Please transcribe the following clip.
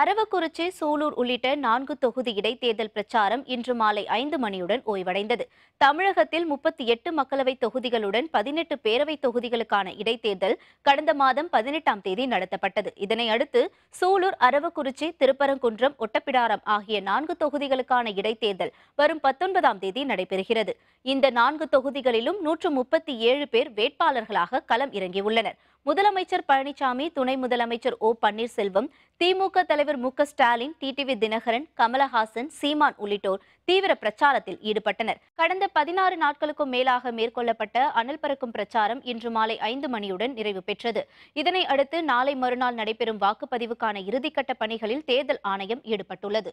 அரவக்குறிச்சி சூலூர் உள்ளிட்ட நான்கு தொகுதி இடைத்தேர்தல் பிரச்சாரம் இன்று மாலை ஐந்து மணியுடன் ஓய்வடைந்தது தமிழகத்தில் முப்பத்தி எட்டு மக்களவைத் தொகுதிகளுடன் பதினெட்டு பேரவைத் தொகுதிகளுக்கான இடைத்தேர்தல் கடந்த மாதம் பதினெட்டாம் தேதி நடத்தப்பட்டது இதனையடுத்து சூலூர் அரவக்குறிச்சி திருப்பரங்குன்றம் ஒட்டப்பிடாரம் ஆகிய நான்கு தொகுதிகளுக்கான இடைத்தேர்தல் வரும் பத்தொன்பதாம் தேதி நடைபெறுகிறது இந்த நான்கு தொகுதிகளிலும் நூற்று முப்பத்தி ஏழு பேர் வேட்பாளர்களாக களம் இறங்கியுள்ளனர் முதலமைச்சர் பழனிசாமி துணை முதலமைச்சர் ஓ பன்னீர்செல்வம் திமுக தலைவர் மு ஸ்டாலின் டிடிவி தினகரன் கமலஹாசன் சீமான் உள்ளிட்டோர் தீவிர பிரச்சாரத்தில் ஈடுபட்டனர் கடந்த பதினாறு நாட்களுக்கும் மேலாக மேற்கொள்ளப்பட்ட அனல் பறக்கும் பிரச்சாரம் இன்று மாலை ஐந்து மணியுடன் நிறைவு பெற்றது இதனை அடுத்து நாளை மறுநாள் நடைபெறும் வாக்குப்பதிவுக்கான இறுதிக்கட்ட பணிகளில் தேர்தல் ஆணையம் ஈடுபட்டுள்ளது